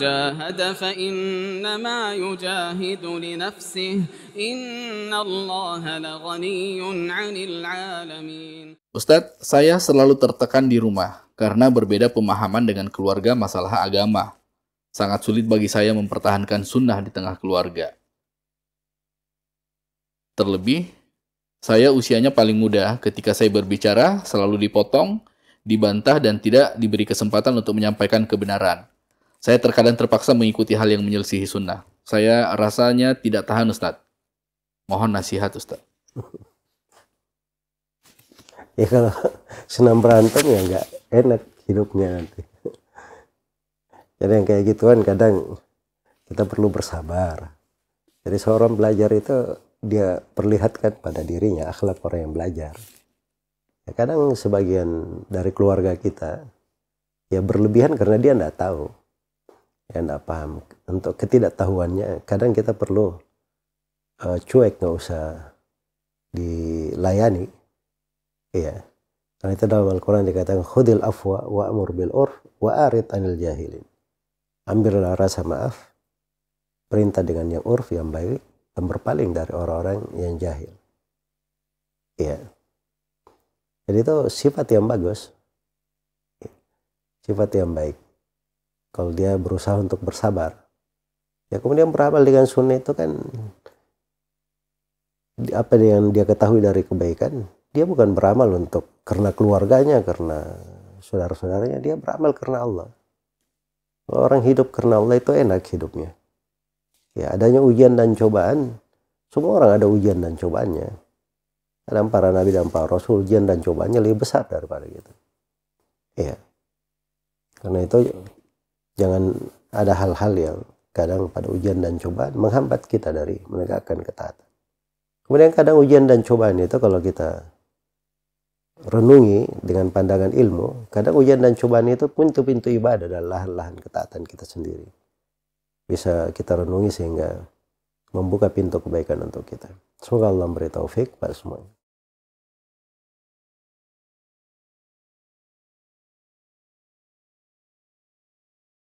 جاهد فإنما يجاهد لنفسه إن الله لغني عن العالمين Ustadz, saya selalu tertekan di rumah karena berbeda pemahaman dengan keluarga masalah agama. Sangat sulit bagi saya mempertahankan sunnah di tengah keluarga. Terlebih, saya usianya paling muda ketika saya berbicara selalu dipotong, dibantah dan tidak diberi kesempatan untuk menyampaikan kebenaran. Saya terkadang terpaksa mengikuti hal yang menyelisihi sunnah. Saya rasanya tidak tahan Ustadz. Mohon nasihat Ustadz. Ya kalau senam berantem ya nggak enak hidupnya nanti. Jadi yang kayak gituan kadang kita perlu bersabar. Jadi seorang belajar itu dia perlihatkan pada dirinya akhlak orang yang belajar ya kadang sebagian dari keluarga kita ya berlebihan karena dia tidak tahu ya tidak paham untuk ketidaktahuannya kadang kita perlu uh, cuek nggak usah dilayani ya karena itu dalam Al-Quran dikatakan khudil afwa wa amur bil urf wa arid anil jahilin ambillah rasa maaf perintah dengan yang urf yang baik dan berpaling dari orang-orang yang jahil ya jadi itu sifat yang bagus. Sifat yang baik. Kalau dia berusaha untuk bersabar. Ya kemudian beramal dengan sunnah itu kan apa yang dia ketahui dari kebaikan. Dia bukan beramal untuk karena keluarganya, karena saudara-saudaranya. Dia beramal karena Allah. orang hidup karena Allah itu enak hidupnya. Ya adanya ujian dan cobaan. Semua orang ada ujian dan cobaannya karena para nabi dan para rasul ujian dan cobaannya lebih besar daripada itu. Iya. Karena itu jangan ada hal-hal yang kadang pada ujian dan cobaan menghambat kita dari menegakkan ketaatan. Kemudian kadang ujian dan cobaan itu kalau kita renungi dengan pandangan ilmu, kadang ujian dan cobaan itu pintu-pintu ibadah dan lahan-lahan ketaatan kita sendiri. Bisa kita renungi sehingga membuka pintu kebaikan untuk kita. Semoga Allah beri taufik pada semuanya.